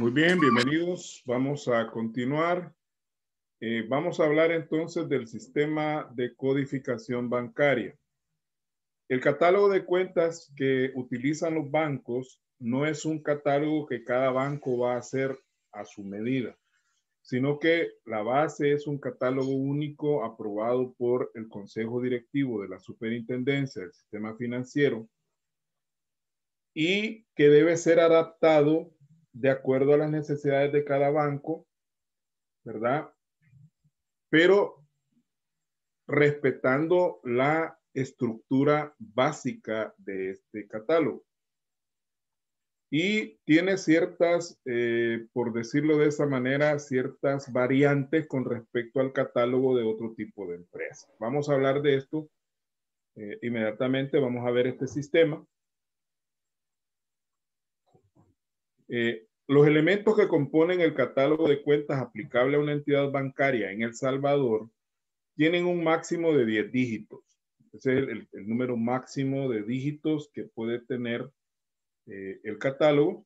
Muy bien, bienvenidos. Vamos a continuar. Eh, vamos a hablar entonces del sistema de codificación bancaria. El catálogo de cuentas que utilizan los bancos no es un catálogo que cada banco va a hacer a su medida, sino que la base es un catálogo único aprobado por el Consejo Directivo de la Superintendencia del Sistema Financiero y que debe ser adaptado de acuerdo a las necesidades de cada banco, ¿verdad? Pero respetando la estructura básica de este catálogo. Y tiene ciertas, eh, por decirlo de esa manera, ciertas variantes con respecto al catálogo de otro tipo de empresa. Vamos a hablar de esto eh, inmediatamente, vamos a ver este sistema. Eh, los elementos que componen el catálogo de cuentas aplicable a una entidad bancaria en El Salvador tienen un máximo de 10 dígitos. Ese es el, número máximo de dígitos que puede tener eh, el catálogo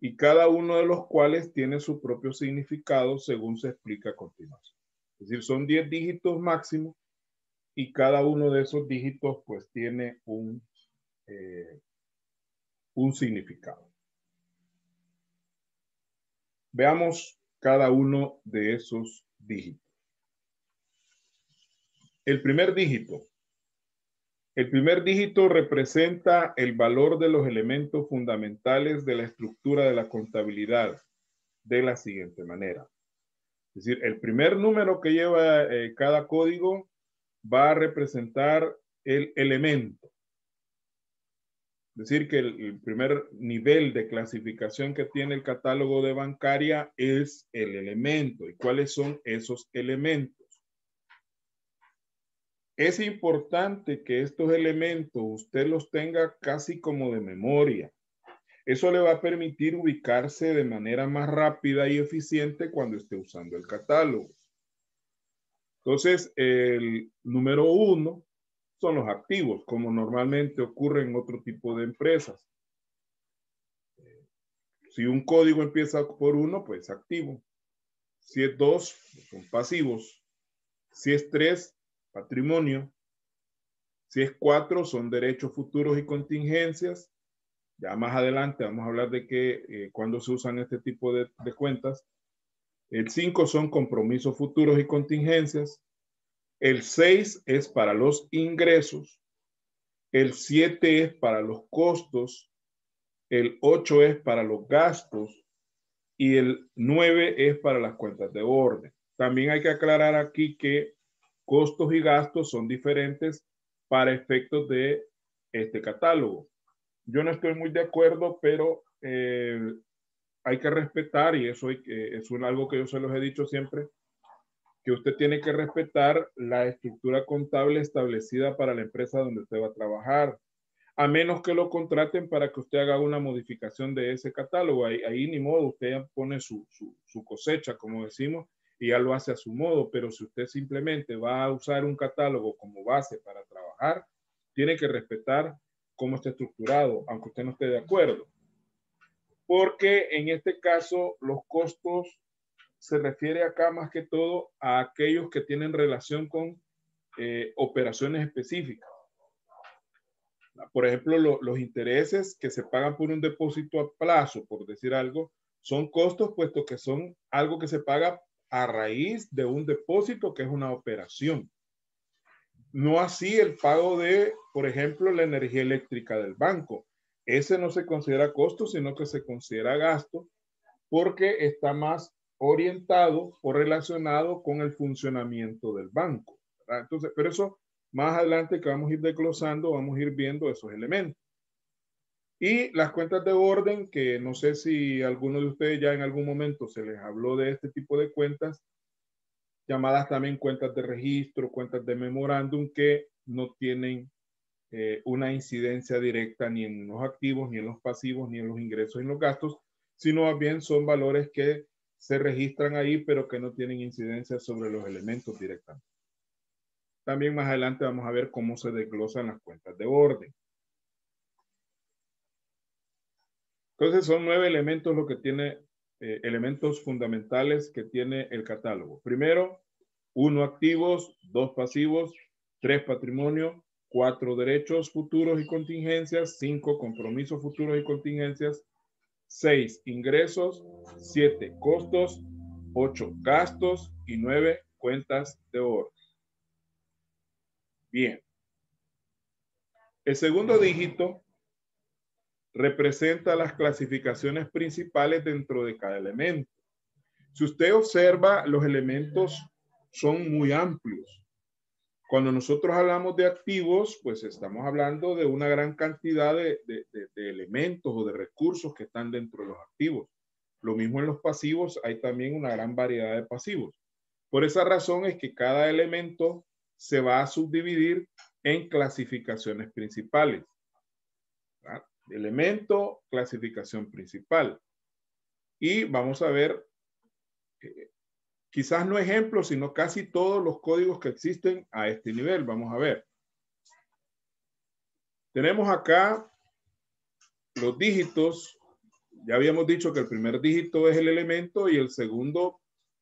y cada uno de los cuales tiene su propio significado según se explica a continuación. Es decir, son 10 dígitos máximo y cada uno de esos dígitos pues tiene un eh, significado. Veamos cada uno de esos dígitos. El primer dígito. El primer dígito representa el valor de los elementos fundamentales de la estructura de la contabilidad de la siguiente manera. Es decir, el primer número que lleva eh, cada código va a representar el elemento decir que el, el, primer nivel de clasificación que tiene el catálogo de bancaria es el elemento. ¿Y cuáles son esos elementos? Es importante que estos elementos usted los tenga casi como de memoria. Eso le va a permitir ubicarse de manera más rápida y eficiente cuando esté usando el catálogo. Entonces, el número uno son los activos, como normalmente ocurre en otro tipo de empresas. Si un código empieza por uno, pues activo. Si es dos, son pasivos. Si es tres, patrimonio. Si es cuatro, son derechos futuros y contingencias. Ya más adelante vamos a hablar de que eh, cuando se usan este tipo de, de cuentas. El cinco son compromisos futuros y contingencias. El 6 es para los ingresos. El 7 es para los costos. El 8 es para los gastos. Y el 9 es para las cuentas de orden. También hay que aclarar aquí que costos y gastos son diferentes para efectos de este catálogo. Yo no estoy muy de acuerdo, pero eh, hay que respetar, y eso es un, algo que yo se los he dicho siempre, que usted tiene que respetar la estructura contable establecida para la empresa donde usted va a trabajar, a menos que lo contraten para que usted haga una modificación de ese catálogo. Ahí, ahí ni modo, usted pone su cosecha, como decimos, y ya lo hace a su modo, pero si usted simplemente va a usar un catálogo como base para trabajar, tiene que respetar cómo está estructurado, aunque usted no esté de acuerdo. Porque en este caso los costos se refiere acá más que todo a aquellos que tienen relación con eh, operaciones específicas. Por ejemplo, los intereses que se pagan por un depósito a plazo, por decir algo, son costos puesto que son algo que se paga a raíz de un depósito que es una operación. No así el pago de, por ejemplo, la energía eléctrica del banco. Ese no se considera costo, sino que se considera gasto porque está más orientado o relacionado con el funcionamiento del banco. Entonces, pero eso más adelante que vamos a ir desglosando, vamos a ir viendo esos elementos. Y las cuentas de orden, que no sé si alguno de ustedes ya en algún momento se les habló de este tipo de cuentas, llamadas también cuentas de registro, cuentas de memorándum, que no tienen eh, una incidencia directa ni en los activos, ni en los pasivos, ni en los ingresos, ni en los gastos, sino más bien son valores que se registran ahí, pero que no tienen incidencia sobre los elementos directamente. También más adelante vamos a ver cómo se desglosan las cuentas de orden. Entonces son nueve elementos lo que tiene, eh, elementos fundamentales que tiene el catálogo. Primero, uno activos, dos pasivos, tres patrimonio, cuatro derechos futuros y contingencias, cinco compromisos futuros y contingencias, 6. Ingresos. siete Costos. ocho Gastos. Y nueve Cuentas de oro. Bien. El segundo dígito representa las clasificaciones principales dentro de cada elemento. Si usted observa, los elementos son muy amplios. Cuando nosotros hablamos de activos, pues estamos hablando de una gran cantidad de, elementos o de recursos que están dentro de los activos. Lo mismo en los pasivos, hay también una gran variedad de pasivos. Por esa razón es que cada elemento se va a subdividir en clasificaciones principales. Elemento, clasificación principal. Y vamos a ver eh, quizás no ejemplos, sino casi todos los códigos que existen a este nivel. Vamos a ver. Tenemos acá los dígitos. Ya habíamos dicho que el primer dígito es el elemento y el segundo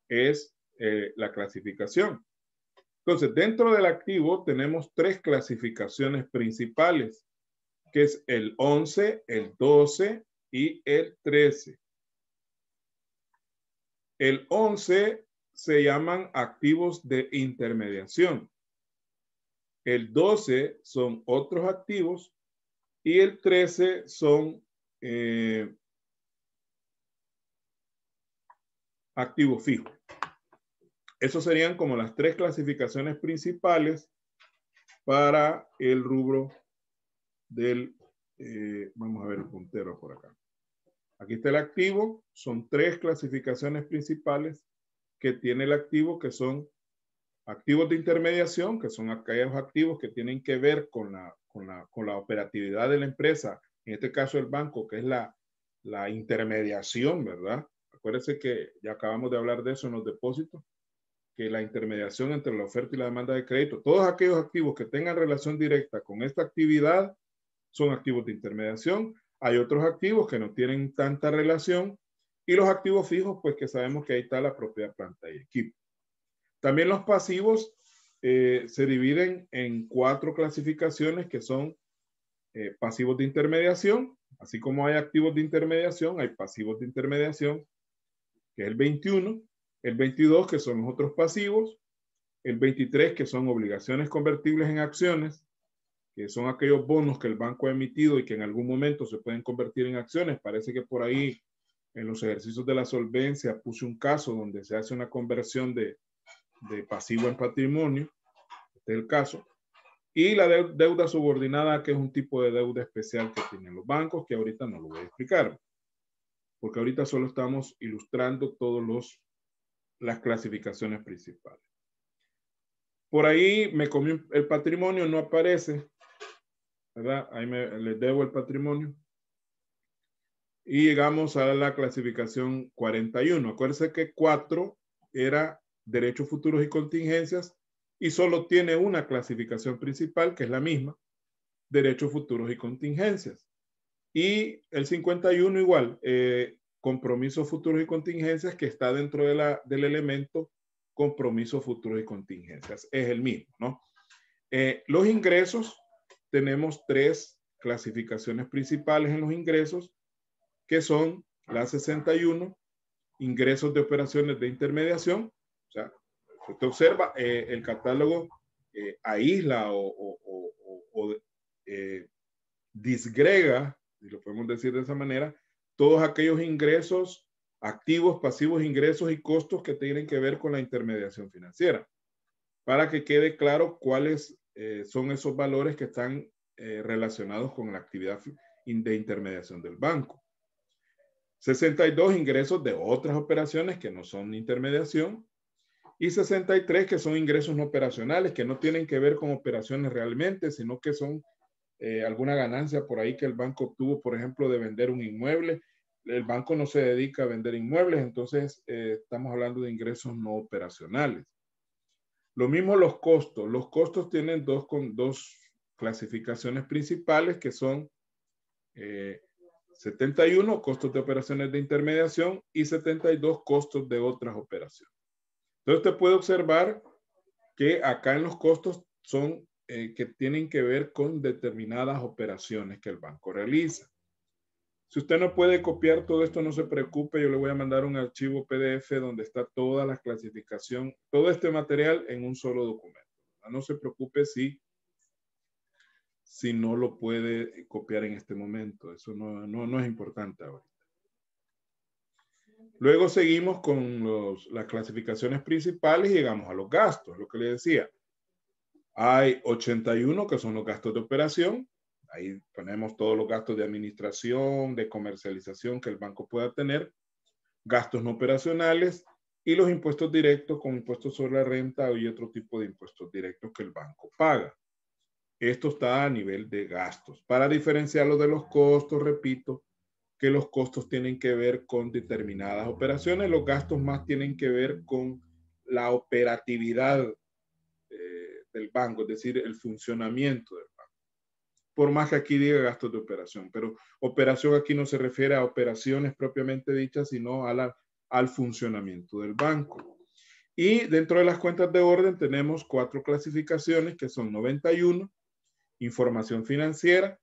es eh, la clasificación. Entonces, dentro del activo tenemos tres clasificaciones principales, que es el 11, el 12 y el 13. El 11 se llaman activos de intermediación. El 12 son otros activos y el 13 son eh, activos fijos. Esas serían como las tres clasificaciones principales para el rubro del, eh, vamos a ver el puntero por acá. Aquí está el activo, son tres clasificaciones principales que tiene el activo, que son activos de intermediación, que son aquellos activos que tienen que ver con la, con la, operatividad de la empresa, en este caso el banco, que es la, la intermediación, ¿verdad? Acuérdense que ya acabamos de hablar de eso en los depósitos, que la intermediación entre la oferta y la demanda de crédito, todos aquellos activos que tengan relación directa con esta actividad son activos de intermediación. Hay otros activos que no tienen tanta relación, y los activos fijos, pues que sabemos que ahí está la propiedad planta y equipo. También los pasivos eh, se dividen en cuatro clasificaciones que son eh, pasivos de intermediación, así como hay activos de intermediación, hay pasivos de intermediación, que es el 21, el 22, que son los otros pasivos, el 23, que son obligaciones convertibles en acciones, que son aquellos bonos que el banco ha emitido y que en algún momento se pueden convertir en acciones. Parece que por ahí en los ejercicios de la solvencia puse un caso donde se hace una conversión de, pasivo en patrimonio, este es el caso, y la deuda subordinada, que es un tipo de deuda especial que tienen los bancos, que ahorita no lo voy a explicar, porque ahorita solo estamos ilustrando todas las clasificaciones principales. Por ahí me comí el patrimonio, no aparece, ¿verdad? Ahí me, debo el patrimonio y llegamos a la clasificación 41. Acuérdense que 4 era derechos futuros y contingencias y solo tiene una clasificación principal que es la misma, derechos futuros y contingencias. Y el 51 igual, eh, compromisos futuros y contingencias que está dentro de la, del elemento compromisos futuros y contingencias. Es el mismo, ¿no? Eh, los ingresos, tenemos tres clasificaciones principales en los ingresos que son las 61, ingresos de operaciones de intermediación. O sea, si usted observa, eh, el catálogo eh, aísla o, eh, disgrega, si lo podemos decir de esa manera, todos aquellos ingresos activos, pasivos, ingresos y costos que tienen que ver con la intermediación financiera, para que quede claro cuáles son esos valores que están relacionados con la actividad de intermediación del banco. 62 ingresos de otras operaciones que no son intermediación y 63 que son ingresos no operacionales, que no tienen que ver con operaciones realmente, sino que son eh, alguna ganancia por ahí que el banco obtuvo, por ejemplo, de vender un inmueble. El banco no se dedica a vender inmuebles, entonces eh, estamos hablando de ingresos no operacionales. Lo mismo los costos. Los costos tienen dos, con, dos clasificaciones principales que son eh, 71 costos de operaciones de intermediación y 72 costos de otras operaciones. Entonces usted puede observar que acá en los costos son eh, que tienen que ver con determinadas operaciones que el banco realiza. Si usted no puede copiar todo esto, no se preocupe, yo le voy a mandar un archivo PDF donde está toda la clasificación, todo este material en un solo documento. No se preocupe si si no lo puede eh, copiar en este momento. Eso no, es importante ahorita. Luego seguimos con las clasificaciones principales y llegamos a los gastos, lo que le decía. Hay 81 que son los gastos de operación. Ahí ponemos todos los gastos de administración, de comercialización que el banco pueda tener, gastos no operacionales y los impuestos directos con impuestos sobre la renta y otro tipo de impuestos directos que el banco paga. Esto está a nivel de gastos. Para diferenciarlo de los costos, repito, que los costos tienen que ver con determinadas operaciones, los gastos más tienen que ver con la operatividad eh, del banco, es decir, el funcionamiento del banco. Por más que aquí diga gastos de operación, pero operación aquí no se refiere a operaciones propiamente dichas, sino a al funcionamiento del banco. Y dentro de las cuentas de orden tenemos cuatro clasificaciones que son 91, información financiera,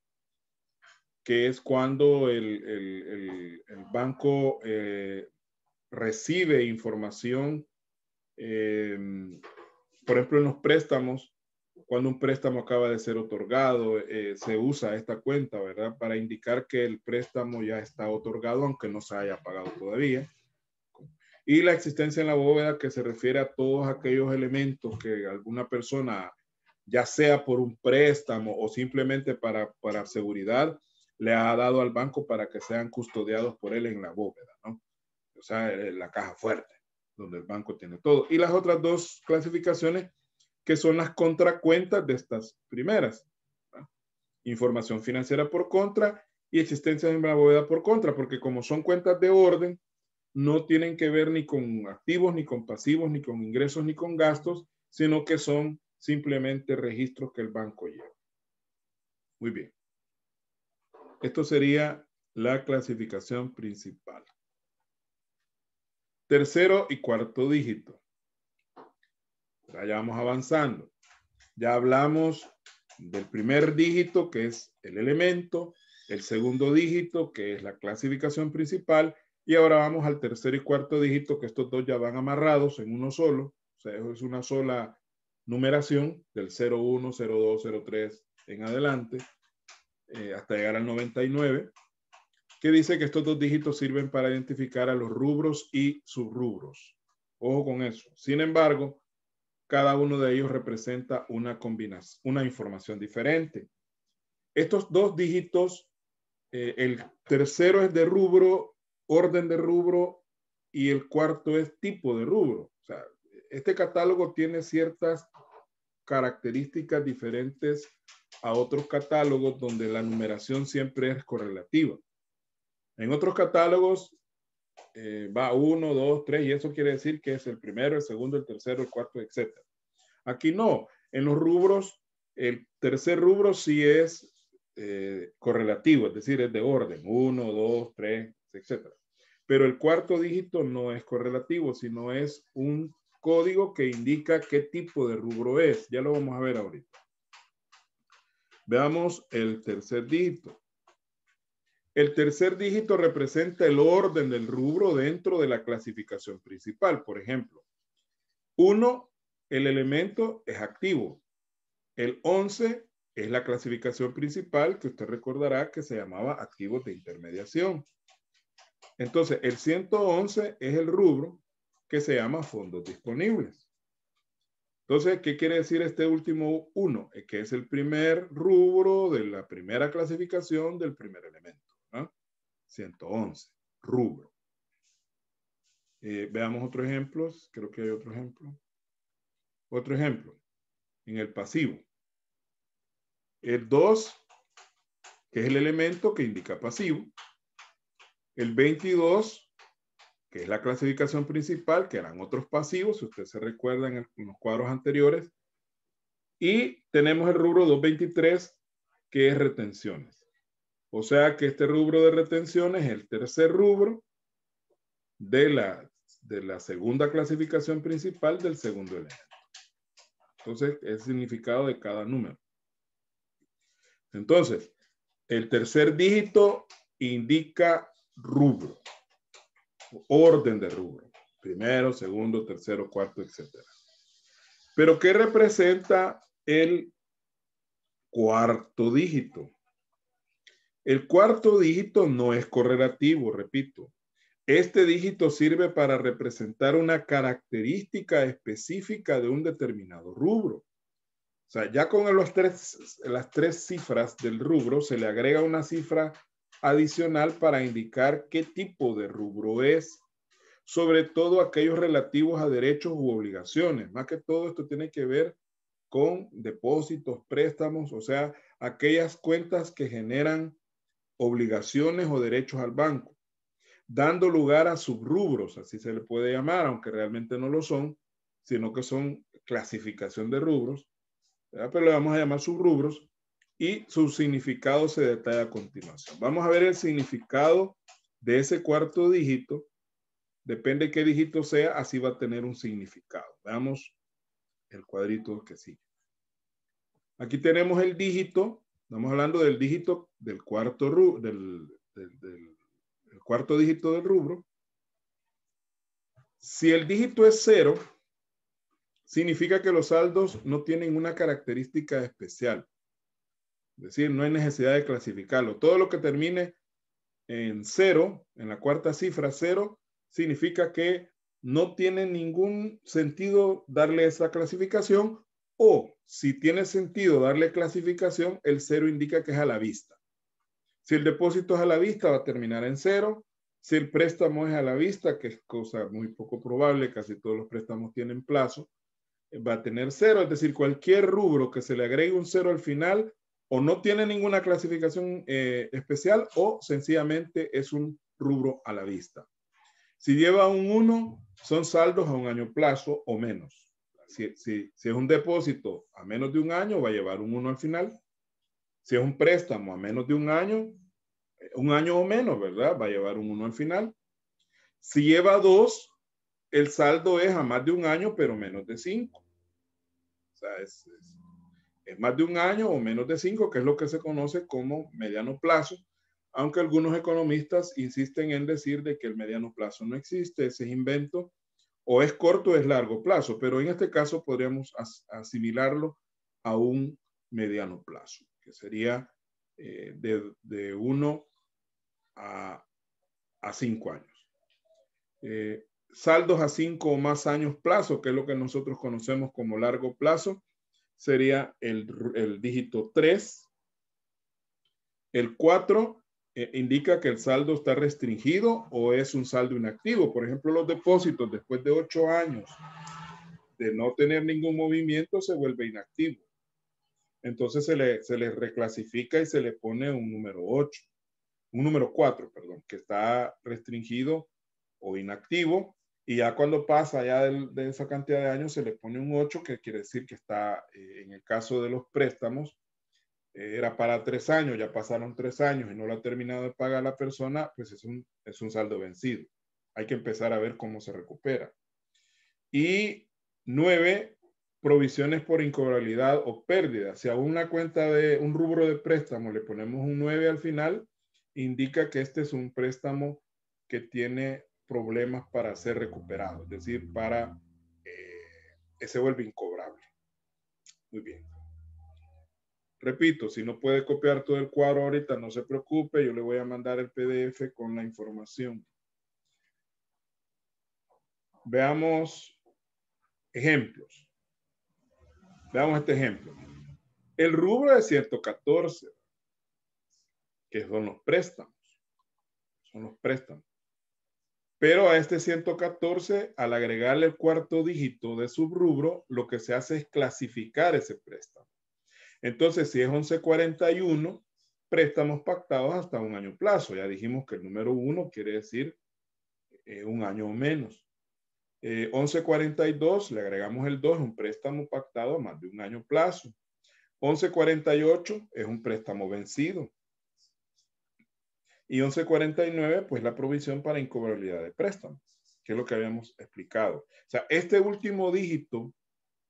que es cuando el, el, banco eh, recibe información, em, por ejemplo, en los préstamos, cuando un préstamo acaba de ser otorgado, eh, se usa esta cuenta, ¿verdad? Para indicar que el préstamo ya está otorgado, aunque no se haya pagado todavía. Y la existencia en la bóveda que se refiere a todos aquellos elementos que alguna persona ya sea por un préstamo o simplemente para, seguridad, le ha dado al banco para que sean custodiados por él en la bóveda, ¿no? O sea, la caja fuerte, donde el banco tiene todo. Y las otras dos clasificaciones que son las contracuentas de estas primeras. Información financiera por contra y existencia en la bóveda por contra, porque como son cuentas de orden, no tienen que ver ni con activos, ni con pasivos, ni con ingresos, ni con gastos, sino que son simplemente registro que el banco lleva. Muy bien. Esto sería la clasificación principal. Tercero y cuarto dígito. Ya vamos avanzando. Ya hablamos del primer dígito, que es el elemento, el segundo dígito, que es la clasificación principal, y ahora vamos al tercer y cuarto dígito, que estos dos ya van amarrados en uno solo, o sea, es una sola numeración del 01, 02, 03 en adelante, eh, hasta llegar al 99, que dice que estos dos dígitos sirven para identificar a los rubros y subrubros. Ojo con eso. Sin embargo, cada uno de ellos representa una combinación, una información diferente. Estos dos dígitos, eh, el tercero es de rubro, orden de rubro y el cuarto es tipo de rubro. O sea, este catálogo tiene ciertas características diferentes a otros catálogos donde la numeración siempre es correlativa. En otros catálogos eh, va uno, dos, tres, y eso quiere decir que es el primero, el segundo, el tercero, el cuarto, etc. Aquí no. En los rubros, el tercer rubro sí es eh, correlativo, es decir, es de orden. Uno, dos, tres, etc. Pero el cuarto dígito no es correlativo, sino es un código que indica qué tipo de rubro es. Ya lo vamos a ver ahorita. Veamos el tercer dígito. El tercer dígito representa el orden del rubro dentro de la clasificación principal. Por ejemplo, 1, el elemento es activo. El 11 es la clasificación principal que usted recordará que se llamaba activos de intermediación. Entonces, el 111 es el rubro que se llama fondos disponibles. Entonces, ¿qué quiere decir este último uno? Es eh, que es el primer rubro de la primera clasificación del primer elemento. 111, rubro. Eh, veamos otros ejemplos. Creo que hay otro ejemplo. Otro ejemplo. En el pasivo. El 2, que es el elemento que indica pasivo. El 22, que es la clasificación principal, que eran otros pasivos, si usted se recuerda en, los cuadros anteriores. Y tenemos el rubro 223, que es retenciones. O sea que este rubro de retenciones es el tercer rubro de la, de la segunda clasificación principal del segundo elemento. Entonces, es el significado de cada número. Entonces, el tercer dígito indica rubro orden de rubro. Primero, segundo, tercero, cuarto, etc. Pero ¿qué representa el cuarto dígito? El cuarto dígito no es correlativo, repito. Este dígito sirve para representar una característica específica de un determinado rubro. O sea, ya con los tres, las tres cifras del rubro se le agrega una cifra adicional para indicar qué tipo de rubro es, sobre todo aquellos relativos a derechos u obligaciones. Más que todo esto tiene que ver con depósitos, préstamos, o sea, aquellas cuentas que generan obligaciones o derechos al banco, dando lugar a subrubros, así se le puede llamar, aunque realmente no lo son, sino que son clasificación de rubros, pero le vamos a llamar subrubros, y su significado se detalla a continuación. Vamos a ver el significado de ese cuarto dígito. Depende qué dígito sea, así va a tener un significado. Veamos el cuadrito que sigue. Aquí tenemos el dígito. Estamos hablando del dígito del cuarto, del, cuarto dígito del rubro. Si el dígito es cero, significa que los saldos no tienen una característica especial. Es decir, no hay necesidad de clasificarlo. Todo lo que termine en cero, en la cuarta cifra cero, significa que no tiene ningún sentido darle esa clasificación o si tiene sentido darle clasificación, el cero indica que es a la vista. Si el depósito es a la vista, va a terminar en cero. Si el préstamo es a la vista, que es cosa muy poco probable, casi todos los préstamos tienen plazo, eh, va a tener cero. Es decir, cualquier rubro que se le agregue un cero al final o no tiene ninguna clasificación eh, especial o sencillamente es un rubro a la vista. Si lleva un 1, son saldos a un año plazo o menos. Si, es un depósito a menos de un año, va a llevar un 1 al final. Si es un préstamo a menos de un año, eh, un año o menos, ¿verdad? Va a llevar un 1 al final. Si lleva 2, el saldo es a más de un año, pero menos de 5. O sea, es es más de un año o menos de cinco, que es lo que se conoce como mediano plazo, aunque algunos economistas insisten en decir de que el mediano plazo no existe, ese es invento, o es corto o es largo plazo, pero en este caso podríamos asimilarlo a un mediano plazo, que sería eh, de, uno a, cinco años. Eh, saldos a cinco o más años plazo, que es lo que nosotros conocemos como largo plazo, sería el, dígito 3. El 4 eh, indica que el saldo está restringido o es un saldo inactivo. Por ejemplo, los depósitos después de 8 años de no tener ningún movimiento se vuelve inactivo. Entonces se le, reclasifica y se le pone un número 8, un número 4, perdón, que está restringido o inactivo y ya cuando pasa ya de, esa cantidad de años se le pone un 8, que quiere decir que está, eh, en el caso de los préstamos, eh, era para tres años, ya pasaron tres años y no lo ha terminado de pagar la persona, pues es un, es un saldo vencido. Hay que empezar a ver cómo se recupera. Y nueve, provisiones por incobrabilidad o pérdida. Si a una cuenta de un rubro de préstamo le ponemos un 9 al final, indica que este es un préstamo que tiene problemas para ser recuperados. es decir, para eh, Ese se vuelve incobrable. Muy bien. Repito, si no puede copiar todo el cuadro ahorita, no se preocupe, yo le voy a mandar el PDF con la información. Veamos ejemplos. Veamos este ejemplo. El rubro de 114, que son los préstamos. Son los préstamos. Pero a este 114, al agregarle el cuarto dígito de subrubro, lo que se hace es clasificar ese préstamo. Entonces, si es 1141, préstamos pactados hasta un año plazo. Ya dijimos que el número 1 quiere decir eh, un año o menos. 1142, eh, le agregamos el 2, un préstamo pactado a más de un año plazo. 1148 es un préstamo vencido. Y 1149, pues la provisión para incobrabilidad de préstamos, que es lo que habíamos explicado. O sea, este último dígito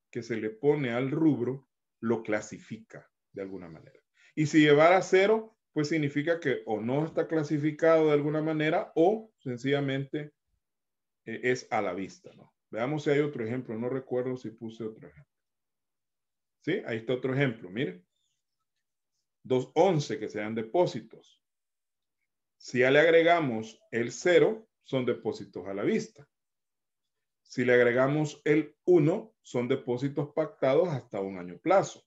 que se le pone al rubro lo clasifica de alguna manera. Y si a cero, pues significa que o no está clasificado de alguna manera o sencillamente eh, es a la vista, ¿no? Veamos si hay otro ejemplo. No recuerdo si puse otro ejemplo. ¿Sí? Ahí está otro ejemplo. Mire. 211 que sean depósitos. Si ya le agregamos el 0, son depósitos a la vista. Si le agregamos el 1, son depósitos pactados hasta un año plazo.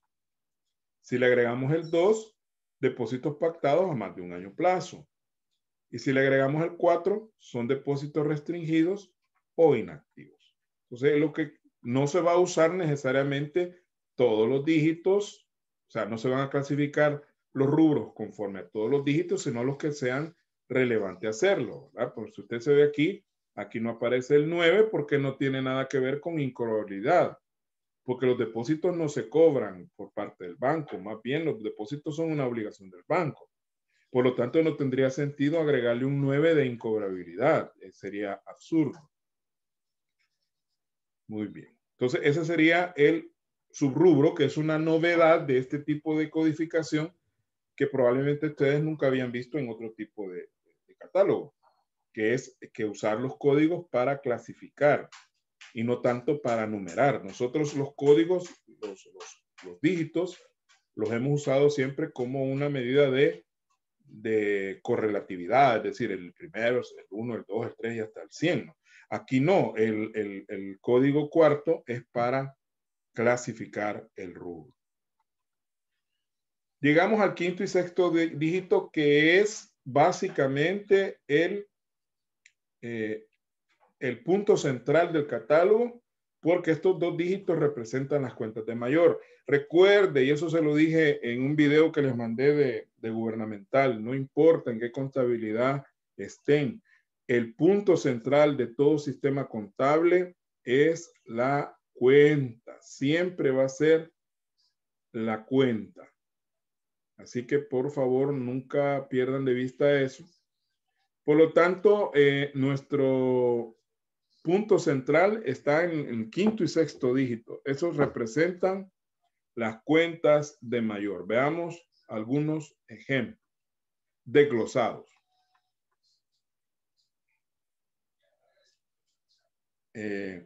Si le agregamos el 2, depósitos pactados a más de un año plazo. Y si le agregamos el 4, son depósitos restringidos o inactivos. Entonces, lo que no se va a usar necesariamente todos los dígitos, o sea, no se van a clasificar los rubros conforme a todos los dígitos, sino los que sean relevante hacerlo, ¿verdad? Porque si usted se ve aquí, aquí no aparece el 9 porque no tiene nada que ver con incobrabilidad, porque los depósitos no se cobran por parte del banco, más bien los depósitos son una obligación del banco. Por lo tanto, no tendría sentido agregarle un 9 de incobrabilidad, eh, sería absurdo. Muy bien. Entonces, ese sería el subrubro, que es una novedad de este tipo de codificación que probablemente ustedes nunca habían visto en otro tipo de, catálogo, que es que usar los códigos para clasificar y no tanto para numerar. Nosotros los códigos, los, dígitos, los hemos usado siempre como una medida de, correlatividad, es decir, el primero, el 1, el 2, el 3 y hasta el 100. Aquí no, el, el código cuarto es para clasificar el rubro. Llegamos al quinto y sexto dígito que es básicamente el, eh, el punto central del catálogo porque estos dos dígitos representan las cuentas de mayor. Recuerde, y eso se lo dije en un video que les mandé de, de gubernamental, no importa en qué contabilidad estén, el punto central de todo sistema contable es la cuenta. Siempre va a ser la cuenta. Así que por favor nunca pierdan de vista eso. Por lo tanto, eh, nuestro punto central está en, el quinto y sexto dígito. Esos representan las cuentas de mayor. Veamos algunos ejemplos desglosados. Eh,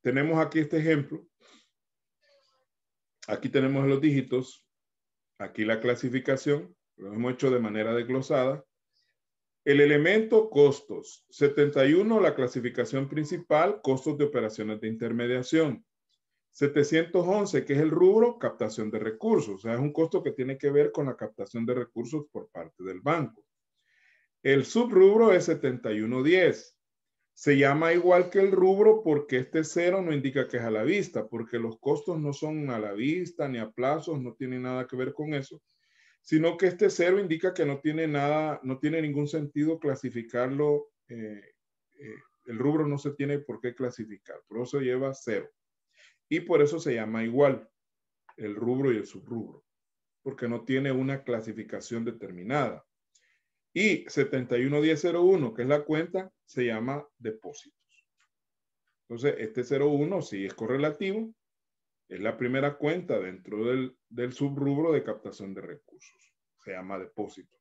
tenemos aquí este ejemplo. Aquí tenemos los dígitos Aquí la clasificación lo hemos hecho de manera desglosada. El elemento costos. 71, la clasificación principal, costos de operaciones de intermediación. 711, que es el rubro, captación de recursos. O sea, es un costo que tiene que ver con la captación de recursos por parte del banco. El subrubro es 7110, se llama igual que el rubro porque este cero no indica que es a la vista, porque los costos no son a la vista ni a plazos, no tiene nada que ver con eso, sino que este cero indica que no tiene nada, no tiene ningún sentido clasificarlo. Eh, eh, el rubro no se tiene por qué clasificar, por eso lleva cero. Y por eso se llama igual el rubro y el subrubro, porque no tiene una clasificación determinada. Y 711001, que es la cuenta, se llama depósitos. Entonces, este 01 si es correlativo. Es la primera cuenta dentro del, del subrubro de captación de recursos. Se llama depósitos.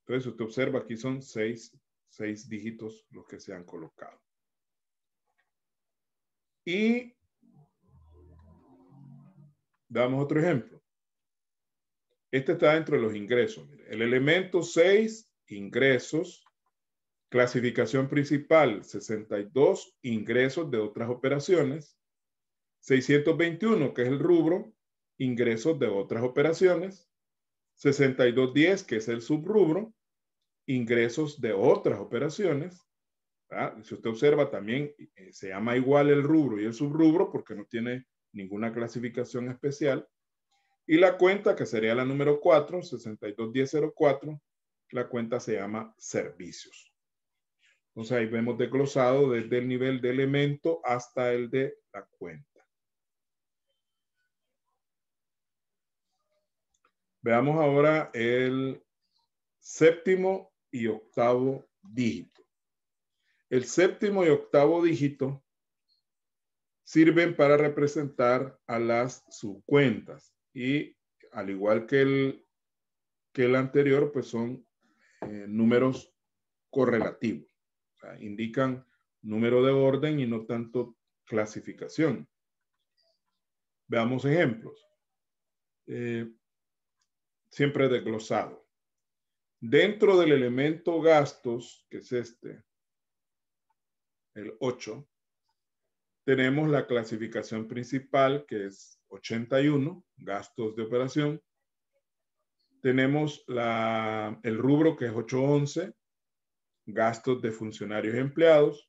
Entonces, usted observa aquí son seis, seis dígitos los que se han colocado. Y damos otro ejemplo. Este está dentro de los ingresos. El elemento 6, ingresos. Clasificación principal, 62, ingresos de otras operaciones. 621, que es el rubro, ingresos de otras operaciones. 6210, que es el subrubro, ingresos de otras operaciones. Ah, si usted observa, también eh, se llama igual el rubro y el subrubro porque no tiene ninguna clasificación especial. Y la cuenta, que sería la número 4, 621004, la cuenta se llama servicios. Entonces ahí vemos desglosado desde el nivel de elemento hasta el de la cuenta. Veamos ahora el séptimo y octavo dígito. El séptimo y octavo dígito sirven para representar a las subcuentas y al igual que el, que el anterior, pues son eh, números correlativos. indican número de orden y no tanto clasificación. Veamos ejemplos. Eh, siempre desglosado. Dentro del elemento gastos, que es este, el 8, tenemos la clasificación principal, que es 81, gastos de operación. Tenemos el rubro que es 811, gastos de funcionarios empleados.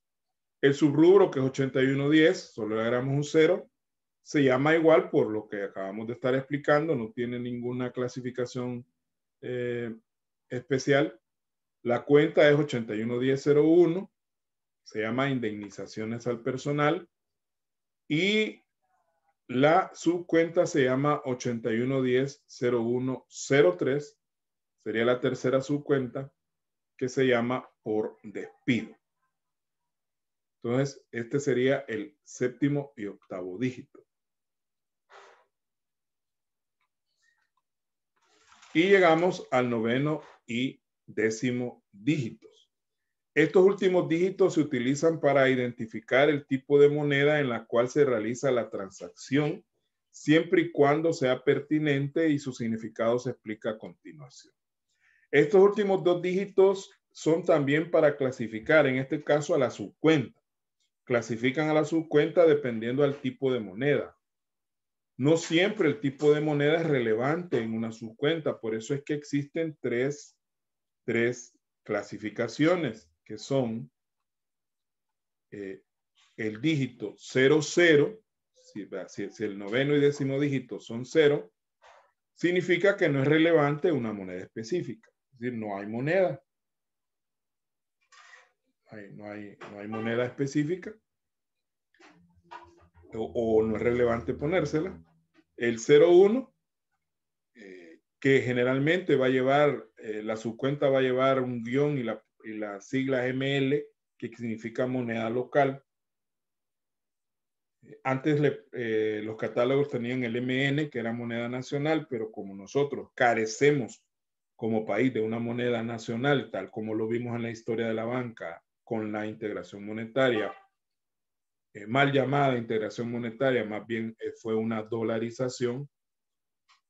El subrubro que es 8110, solo le agregamos un cero, se llama igual por lo que acabamos de estar explicando, no tiene ninguna clasificación eh, especial. La cuenta es 811001, se llama indemnizaciones al personal y la subcuenta se llama 8110 Sería la tercera subcuenta que se llama por despido. Entonces, este sería el séptimo y octavo dígito. Y llegamos al noveno y décimo dígito. Estos últimos dígitos se utilizan para identificar el tipo de moneda en la cual se realiza la transacción, siempre y cuando sea pertinente y su significado se explica a continuación. Estos últimos dos dígitos son también para clasificar, en este caso, a la subcuenta. Clasifican a la subcuenta dependiendo del tipo de moneda. No siempre el tipo de moneda es relevante en una subcuenta, por eso es que existen tres, tres clasificaciones que son eh, el dígito 00, si, si, el noveno y décimo dígito son 0, significa que no es relevante una moneda específica. Es decir, no hay moneda. no, hay, no, hay, moneda específica. O, no es relevante ponérsela. El 01, eh, que generalmente va a llevar, eh, la subcuenta va a llevar un guión y la y la sigla ML, que significa moneda local. Antes eh, los catálogos tenían el MN, que era moneda nacional, pero como nosotros carecemos como país de una moneda nacional, tal como lo vimos en la historia de la banca con la integración monetaria, eh, mal llamada integración monetaria, más bien eh, fue una dolarización.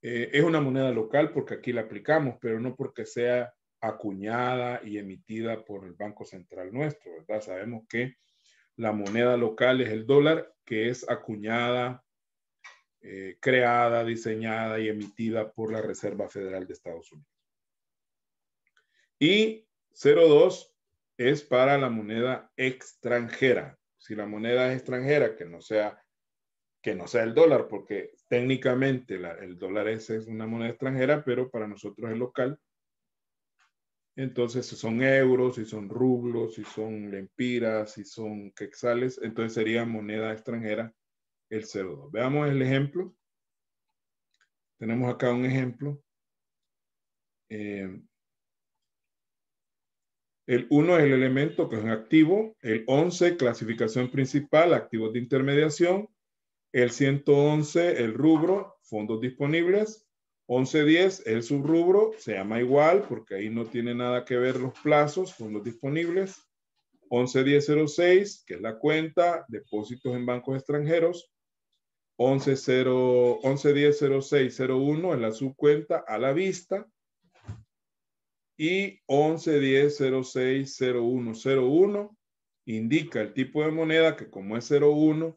es una moneda local porque aquí la aplicamos, pero no porque sea acuñada y emitida por el Banco Central nuestro, ¿verdad? Sabemos que la moneda local es el dólar, que es acuñada, eh, creada, diseñada y emitida por la Reserva Federal de Estados Unidos. Y 02 es para la moneda extranjera. Si la moneda es extranjera, que no sea, que no sea el dólar, porque técnicamente el dólar es una moneda extranjera, pero para nosotros es local, entonces, si son euros, si son rublos, si son lempiras, si son quexales, entonces sería moneda extranjera el 0,2. Veamos el ejemplo. Tenemos acá un ejemplo. Eh, el 1 es el elemento que es un activo. El 11, clasificación principal, activos de intermediación. El 111, el rubro, fondos disponibles. 11.10, el subrubro se llama igual porque ahí no tiene nada que ver los plazos, fondos disponibles. 11.10.06, que es la cuenta, depósitos en bancos extranjeros. 11.10.06.01 es la subcuenta a la vista. Y 11.10.06.01.01 indica el tipo de moneda que como es 01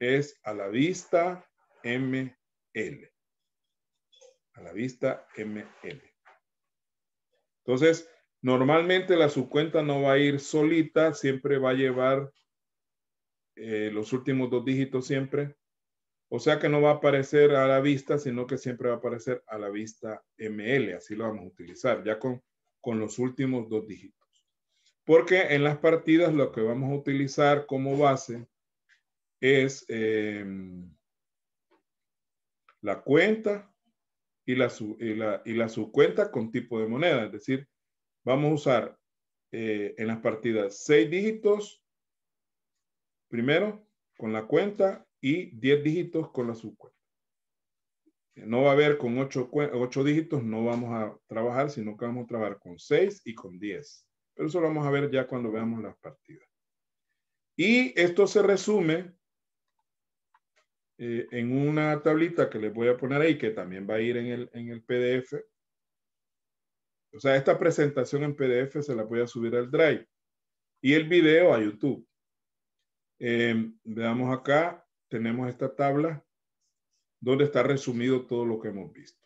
es a la vista ML a la vista ML. Entonces, normalmente la subcuenta no va a ir solita, siempre va a llevar eh, los últimos dos dígitos siempre. O sea que no va a aparecer a la vista, sino que siempre va a aparecer a la vista ML. Así lo vamos a utilizar, ya con, con los últimos dos dígitos. Porque en las partidas lo que vamos a utilizar como base es em, la cuenta y la, y la, y subcuenta con tipo de moneda. Es decir, vamos a usar eh, en las partidas seis dígitos primero con la cuenta y diez dígitos con la subcuenta. No va a haber con ocho dígitos, no vamos a trabajar, sino que vamos a trabajar con seis y con diez. Pero eso lo vamos a ver ya cuando veamos las partidas. Y esto se resume eh, en una tablita que les voy a poner ahí, que también va a ir en el, PDF. O sea, esta presentación en PDF se la voy a subir al Drive y el video a YouTube. Eh, veamos acá, tenemos esta tabla donde está resumido todo lo que hemos visto.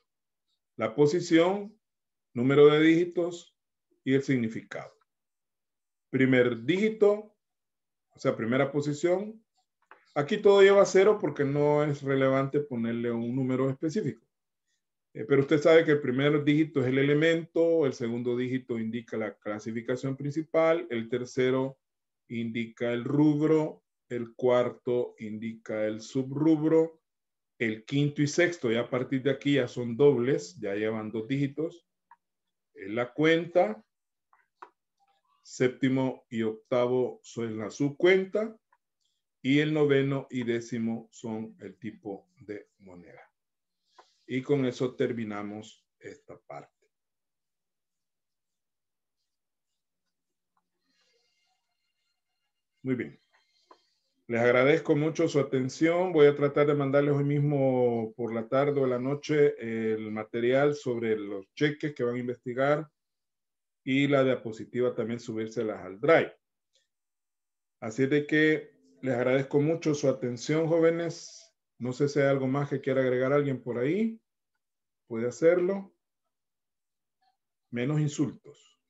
La posición, número de dígitos y el significado. Primer dígito, o sea, primera posición, Aquí todo lleva cero porque no es relevante ponerle un número específico. Eh, pero usted sabe que el primer dígito es el elemento, el segundo dígito indica la clasificación principal, el tercero indica el rubro, el cuarto indica el subrubro, el quinto y sexto, y a partir de aquí ya son dobles, ya llevan dos dígitos, en la cuenta, séptimo y octavo son la subcuenta, y el noveno y décimo son el tipo de moneda. Y con eso terminamos esta parte. Muy bien. Les agradezco mucho su atención. Voy a tratar de mandarles hoy mismo por la tarde o la noche el material sobre los cheques que van a investigar y la diapositiva también subírselas al drive. Así de que les agradezco mucho su atención, jóvenes. No sé si hay algo más que quiera agregar alguien por ahí. Puede hacerlo. Menos insultos.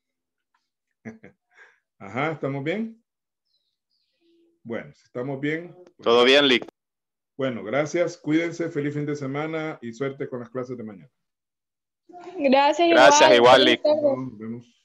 Ajá, ¿estamos bien? Bueno, si estamos bien. Pues Todo bien, Lick. Bueno, gracias. Cuídense. Feliz fin de semana y suerte con las clases de mañana. Gracias, Gracias, igual, igual Nos vemos.